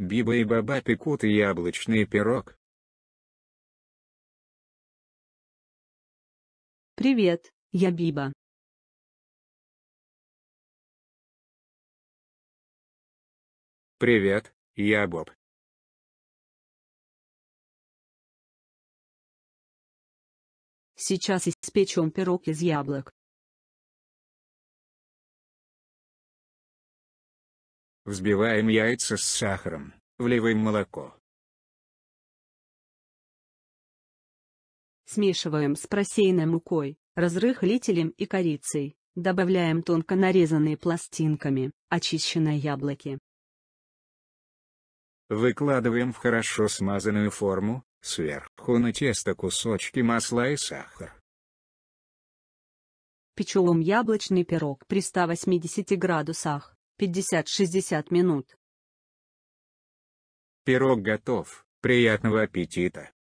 Биба и Баба пекут яблочный пирог. Привет, я Биба. Привет, я Боб. Сейчас испечем пирог из яблок. Взбиваем яйца с сахаром, вливаем молоко. Смешиваем с просеянной мукой, разрыхлителем и корицей. Добавляем тонко нарезанные пластинками, очищенные яблоки. Выкладываем в хорошо смазанную форму, сверху на тесто кусочки масла и сахар. Печем яблочный пирог при 180 градусах. 50-60 минут. Пирог готов. Приятного аппетита!